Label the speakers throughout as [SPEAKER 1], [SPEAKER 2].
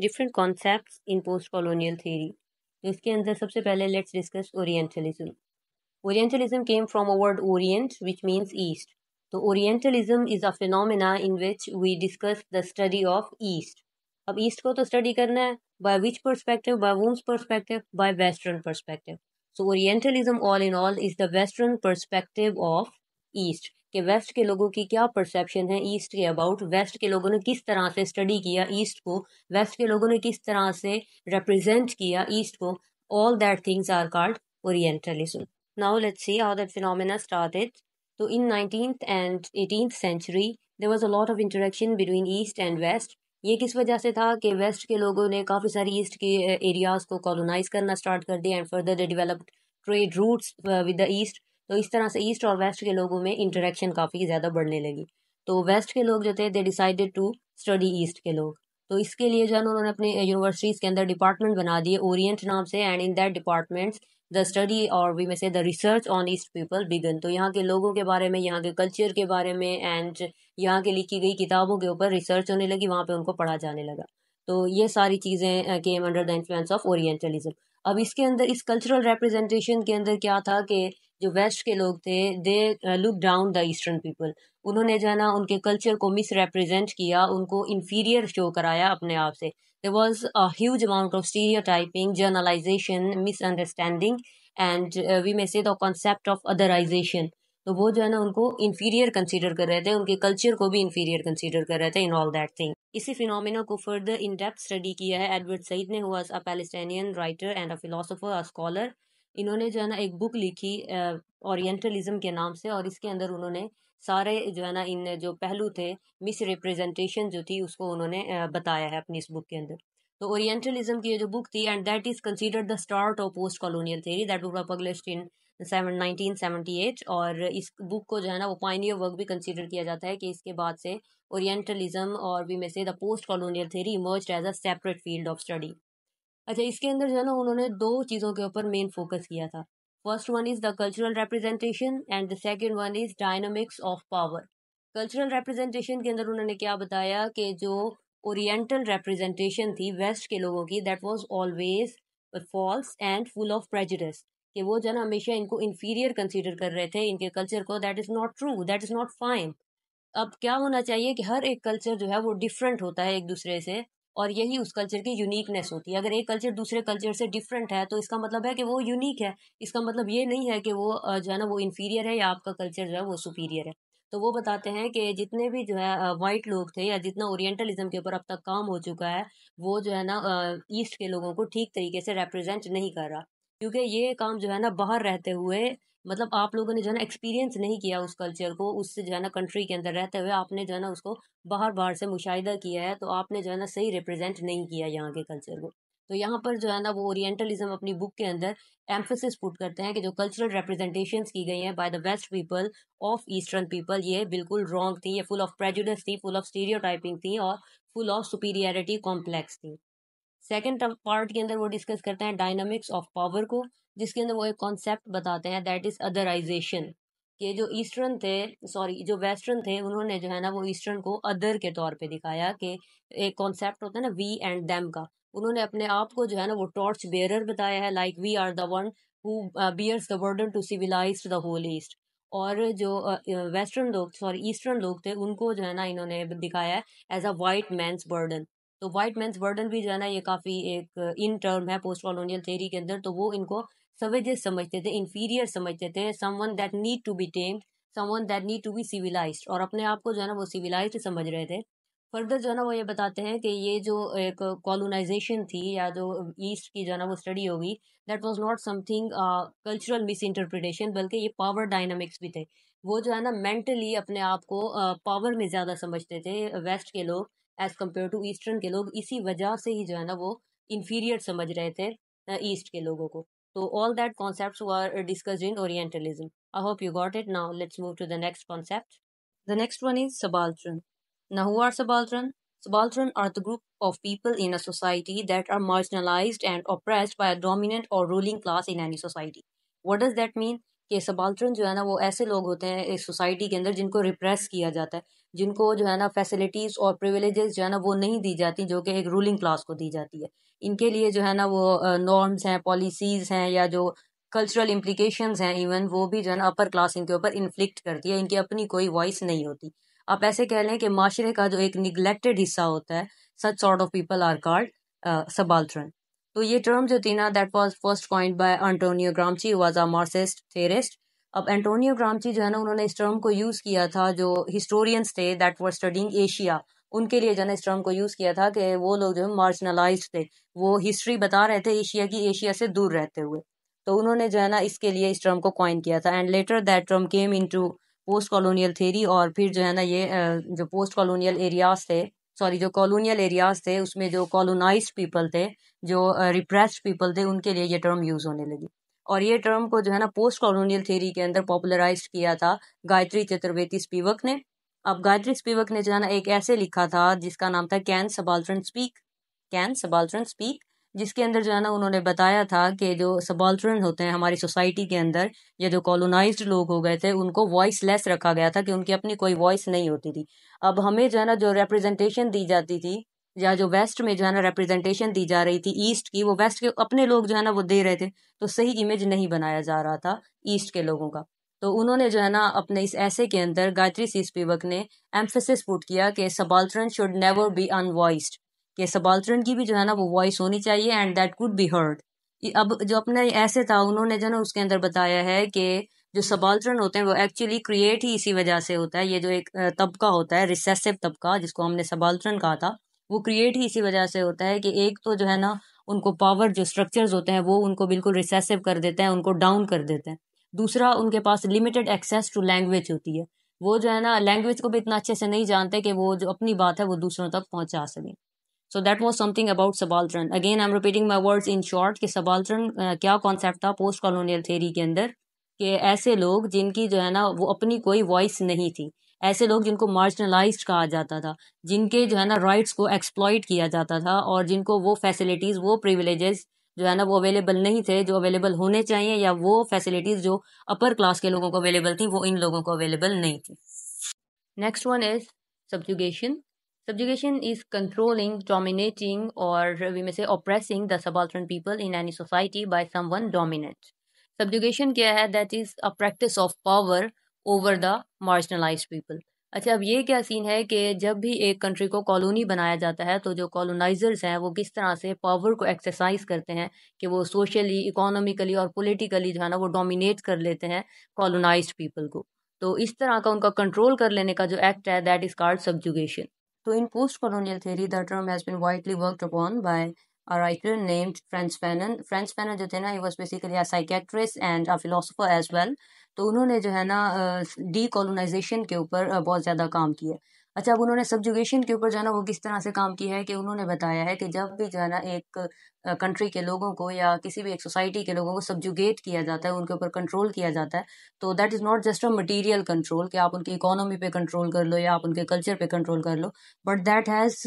[SPEAKER 1] Different concept in post colonial theory तो इसके अंदर सबसे पहले let's discuss orientalism orientalism came from a word orient which means east तो orientalism is a phenomena in which we discuss the study of east अब east को तो study करना है by which perspective by whom's perspective by western perspective so orientalism all in all is the western perspective of east कि west के लोगों की क्या परसेप्शन है ईस्ट के अबाउट वेस्ट के लोगों ने किस तरह से स्टडी किया ईस्ट को वेस्ट के लोगों ने किस तरह से रिप्रेजेंट किया ईस्ट को all that things are called orientalism now let's see how that phenomena started तो in nineteen and eighteen century there was a lot of interaction between east and west ये किस वजह से था कि वेस्ट के लोगों ने काफ़ी सारी ईस्ट के एरियाज़ eh, को कॉलोनाइज करना स्टार्ट कर दिया and further the developed trade routes with the east तो इस तरह से ईस्ट और वेस्ट के लोगों में इंटरेक्शन काफ़ी ज़्यादा बढ़ने लगी तो वेस्ट के लोग जो थे they decided to study east के लोग तो इसके लिए जो है उन्होंने अपने यूनिवर्सिटीज़ के अंदर डिपार्टमेंट बना दिए ओरिएंट नाम से and in that departments the study or we may say the research on east people began तो यहाँ के लोगों के बारे में यहाँ के कल्चर के बारे में एंड यहाँ के लिखी गई किताबों के ऊपर रिसर्च होने लगी वहाँ पर उनको पढ़ा जाने लगा तो ये सारी चीज़ें came under the influence of orientalism अब इसके अंदर इस कल्चरल रिप्रेजेंटेशन के अंदर क्या था कि जो वेस्ट के लोग थे they look down the eastern people उन्होंने जो है ना उनके कल्चर को मिस रिप्रेजेंट किया उनको इन्फीरियर शो कराया अपने आप से there was a huge amount of stereotyping generalization misunderstanding and we may say the concept of otherisation तो वो जो है ना उनको इन्फीरियर कंसिडर कर रहे थे उनके कल्चर को भी इन्फीरियर कंसिडर कर रहे थे इन ऑल दैट थिंग इसी फिनोमिना को फर्दर इन डेप्थ स्टडी किया है एडवर्ड सईद ने हुआ a Palestinian writer and a philosopher a scholar इन्होंने जो है ना एक बुक लिखी ओरिएंटलिज्म के नाम से और इसके अंदर उन्होंने सारे जो है ना इन जो पहलू थे मिस रिप्रेजेंटेशन जो थी उसको उन्होंने बताया है अपनी इस बुक के अंदर तो ओरिएंटलिज्म की जो बुक थी and that is considered the start of post colonial theory that book published in seven nineteen seventy eight और इस बुक को जो है ना वो पाइनियर वर्क भी कंसिडर किया जाता है कि इसके बाद से ओरिएंटलिज्म और we may say the post colonial theory emerge as a separate field of study अच्छा इसके अंदर जो है ना उन्होंने दो चीज़ों के ऊपर मेन फोकस किया था first one is the cultural representation and the second one is dynamics of power cultural representation के अंदर उन्होंने क्या बताया कि जो ओरिएंटल रिप्रेजेंटेशन थी वेस्ट के लोगों की that was always false and full of prejudice कि वो जो ना हमेशा इनको इन्फीरियर कंसिडर कर रहे थे इनके कल्चर को that is not true that is not fine अब क्या होना चाहिए कि हर एक कल्चर जो है वो डिफरेंट होता है एक दूसरे से और यही उस कल्चर की यूनिकनेस होती है अगर एक कल्चर दूसरे कल्चर से डिफरेंट है तो इसका मतलब है कि वो यूनिक है इसका मतलब ये नहीं है कि वो जो है ना वो इन्फीरियर है या आपका कल्चर जो है वो सुपीरियर है तो वो बताते हैं कि जितने भी जो है वाइट लोग थे या जितना ओरिएंटलिज्म के ऊपर अब तक काम हो चुका है वो जो है ना ईस्ट के लोगों को ठीक तरीके से रिप्रेजेंट नहीं कर रहा क्योंकि ये काम जो है ना बाहर रहते हुए मतलब आप लोगों ने जो है ना एक्सपीरियंस नहीं किया उस कल्चर को उससे जो है ना कंट्री के अंदर रहते हुए आपने जो है ना उसको बाहर बाहर से मुशाहिदा किया है तो आपने जो है ना सही रिप्रेजेंट नहीं किया यहाँ के कल्चर को तो यहाँ पर जो है ना वो ओरिएंटलिज्म अपनी बुक के अंदर एम्फोसिस पुट करते हैं कि जो कल्चरल रिप्रेजेंटेशन की गई हैं by the west people of eastern people ये बिल्कुल रॉन्ग थी ये फुल ऑफ प्रेजुडेंस थी फुल ऑफ स्टीरियो थी और फुल ऑफ सुपीरियरिटी कॉम्प्लेक्स थी सेकेंड पार्ट के अंदर वो डिस्कस करते हैं डायनामिक्स ऑफ पावर को जिसके अंदर वो एक कॉन्सेप्ट बताते हैं दैट इज़ अदराइजेशन के जो ईस्टर्न थे सॉरी जो वेस्टर्न थे उन्होंने जो है ना वो ईस्टर्न को अदर के तौर पे दिखाया कि एक कॉन्सेप्ट होता है ना वी एंड देम का उन्होंने अपने आप को जो है ना वो टॉर्च बेयरर बताया है like we are the one who bears the burden to civilise the whole east और जो वेस्टर्न uh, लोग सॉरी ईस्टर्न लोग थे उनको जो है ना इन्होंने दिखाया है as a white man's burden तो वाइट मैं वर्डन भी जो है ना ये काफ़ी एक इन टर्म है पोस्ट कॉलोनियल थेरी के अंदर तो वो इनको सवेजे समझते थे इन्फीरियर समझते थे someone that need to be tamed someone that need to be civilise और अपने आप को जो है ना वो सिविलाइज समझ रहे थे फर्दर जो है ना वो ये बताते हैं कि ये जो एक कॉलोनाइजेशन थी या जो ईस्ट की जो है ना वो स्टडी होगी that was not something cultural misinterpretation बल्कि ये पावर डायनामिक्स भी थे वो जो है ना मेंटली अपने आप को पावर uh, में ज़्यादा समझते थे वेस्ट के लोग एज़ कम्पेयर टू ईस्टर्न के लोग इसी वजह से ही जो है ना वो इन्फीरियर समझ रहे थे ईस्ट के लोगों को तो all that concept were in orientalism I hope you got it now let's move to the next concept the next one is subaltern ना who are subaltern subaltern are the group of people in a society that are marginalized and oppressed by a dominant और ruling class in any society what does that mean कि subaltern जो है ना वो ऐसे लोग होते हैं इस सोसाइटी के अंदर जिनको रिप्रेस किया जाता है जिनको जो है ना फैसिलिटीज़ और प्रिविलेजेस जो है ना वो नहीं दी जाती जो कि एक रूलिंग क्लास को दी जाती है इनके लिए जो है ना वो नॉर्म्स हैं पॉलिसीज़ हैं या जो कल्चरल इम्प्लीकेशन हैं इवन वो भी जो है ना अपर क्लास इनके ऊपर इन्फ्लिक्ट करती है इनकी अपनी कोई वॉइस नहीं होती आप ऐसे कह लें कि माशरे का जो एक निगलेक्टेड हिस्सा होता है such sort of people are called subaltern तो ये टर्म जो थी ना that was first point by Antonio Gramsci was a Marxist theorist अब एंटोनियो ग्रामची जो है ना उन्होंने इस टर्म को यूज़ किया था जो हिस्टोरियंस थे दैट वर स्टडिंग एशिया उनके लिए जो है ना इस टर्म को यूज़ किया था कि वो लोग जो है मार्जिनलाइज थे वो हिस्ट्री बता रहे थे एशिया की एशिया से दूर रहते हुए तो उन्होंने जो है ना इसके लिए इस टर्म को कॉइन किया था and later that term came into post colonial theory और फिर जो है ना ये जो पोस्ट कॉलोनियल एरियाज थे सॉरी जो कॉलोनियल एरियाज थे उसमें जो कॉलोनाइज पीपल थे जो रिप्रेस्ड पीपल थे उनके लिए ये टर्म यूज़ होने लगी और ये टर्म को जो है ना पोस्ट कॉलोनियल थेरी के अंदर पॉपुलराइज किया था गायत्री चतुर्वेदी स्पीवक ने अब गायत्री स्पीवक ने जो है ना एक ऐसे लिखा था जिसका नाम था can subaltern speak can subaltern speak जिसके अंदर जो है ना उन्होंने बताया था कि जो सबाल्ट्रन होते हैं हमारी सोसाइटी के अंदर या जो कॉलोनाइज लोग हो गए थे उनको वॉइस लेस रखा गया था कि उनकी अपनी कोई वॉइस नहीं होती थी अब हमें जो है ना जो रिप्रेजेंटेशन दी जाती थी या जो वेस्ट में जो है ना रिप्रेजेंटेशन दी जा रही थी ईस्ट की वो वेस्ट के अपने लोग जो है ना वो दे रहे थे तो सही इमेज नहीं बनाया जा रहा था ईस्ट के लोगों का तो उन्होंने जो है ना अपने इस ऐसे के अंदर गायत्री सी स्पीवक ने एम्फेसिस पुट किया कि subaltern should never be unvoiced कि सबाल्ट्रन की भी जो है ना वो वॉइस होनी चाहिए and that could be heard अब जो अपना ऐसे था उन्होंने जो है ना उसके अंदर बताया है कि जो सबाल्ट्रन होते हैं वो एक्चुअली क्रिएट ही इसी वजह से होता है ये जो एक तबका होता है रिसेसिव तबका जिसको हमने सबाल्ट्रन कहा था वो क्रिएट ही इसी वजह से होता है कि एक तो जो है ना उनको पावर जो स्ट्रक्चर्स होते हैं वो उनको बिल्कुल रिसेसिव कर देते हैं उनको डाउन कर देते हैं दूसरा उनके पास लिमिटेड एक्सेस टू लैंग्वेज होती है वो जो है ना लैंग्वेज को भी इतना अच्छे से नहीं जानते कि वो जो अपनी बात है वो दूसरों तक पहुंचा सकें so that was something about subaltern again I am repeating my words in short कि सबाल्ट्रन क्या कॉन्सेप्ट था पोस्ट कॉलोनियल थेरी के अंदर कि ऐसे लोग जिनकी जो है ना वो अपनी कोई वॉइस नहीं थी ऐसे लोग जिनको मार्जिनलाइज कहा जाता था जिनके जो है ना राइट्स को एक्सप्लॉइट किया जाता था और जिनको वो फैसिलिटीज़ वो प्रिविलेजेस जो है ना वो अवेलेबल नहीं थे जो अवेलेबल होने चाहिए या वो फैसिलिटीज़ जो अपर क्लास के लोगों को अवेलेबल थी वो इन लोगों को अवेलेबल नहीं थी next one is subjugation Subjugation is controlling dominating और we may say oppressing the subaltern people in any society by someone dominate subjugation क्या है? That is a practice of power over the marginalise people अच्छा अब ये क्या scene है कि जब भी एक कंट्री को कॉलोनी बनाया जाता है तो जो कॉलोनाइजर्स हैं वो किस तरह से पावर को एक्सरसाइज करते हैं कि वो सोशली इकोनॉमिकली और पॉलिटिकली जो है ना वो डोमिनेट कर लेते हैं कॉलोनाइज्ड पीपल को तो इस तरह का उनका कंट्रोल कर लेने का जो एक्ट है दैट इज़ कार्ड सब्जुगेशन तो in post colonial theory the term has been widely worked upon by a writer named Franz Fanon. Franz Fanon, jo na, he was basically a psychiatrist तो उन्होंने जो है ना D colonisation के ऊपर बहुत ज़्यादा काम किया अच्छा अब उन्होंने सब्जुगेशन के ऊपर जो है ना वो किस तरह से काम किया है कि उन्होंने बताया है कि जब भी जो है ना एक कंट्री के लोगों को या किसी भी एक सोसाइटी के लोगों को सब्जुगेट किया जाता है उनके ऊपर कंट्रोल किया जाता है तो that is not just a material control कि आप उनकी इकोनॉमी पे कंट्रोल कर लो या आप उनके कल्चर पे कंट्रोल कर लो but that has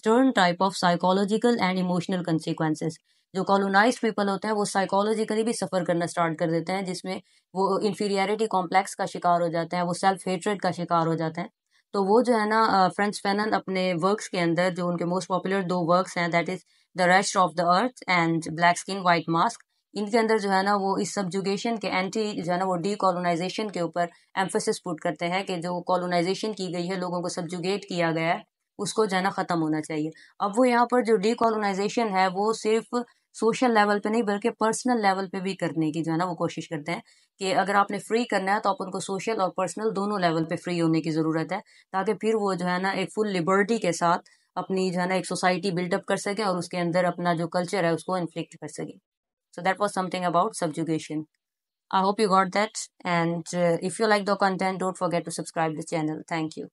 [SPEAKER 1] stern type of psychological and emotional consequences जो कॉलोनाइज पीपल होते हैं वो साइकोलॉजिकली भी सफ़र करना स्टार्ट कर देते हैं जिसमें वो इन्फीरियरिटी कॉम्प्लेक्स का शिकार हो जाते हैं वो सेल्फ हेट्रेड का शिकार हो जाते हैं तो वो जो है ना फ्रेंच फैनन अपने वर्क्स के अंदर जो उनके मोस्ट पॉपुलर दो वर्क्स हैं that is the rest of the earth and black skin white mask इनके अंदर जो है ना वो इस सब्जुगेशन के एंटी जो है ना वो डीकोलोनाइजेशन के ऊपर एम्फोसिस पुट करते हैं कि जो कॉलोनाइजेशन की गई है लोगों को सब्जुगेट किया गया है उसको जो है ना ख़त्म होना चाहिए अब वो यहाँ पर जो डीकोलोनाइजेशन है वो सिर्फ सोशल लेवल पे नहीं बल्कि पर्सनल लेवल पे भी करने की जो है ना वो कोशिश करते हैं कि अगर आपने फ्री करना है तो आप उनको सोशल और पर्सनल दोनों लेवल पे फ्री होने की ज़रूरत है ताकि फिर वो जो है ना एक फुल लिबर्टी के साथ अपनी जो है ना एक सोसाइटी बिल्डअप कर सकें और उसके अंदर अपना जो कल्चर है उसको इन्फ्लिक्ट कर सके so that was something about subjugation I hope you got that and if you like the content don't forget to subscribe this channel thank you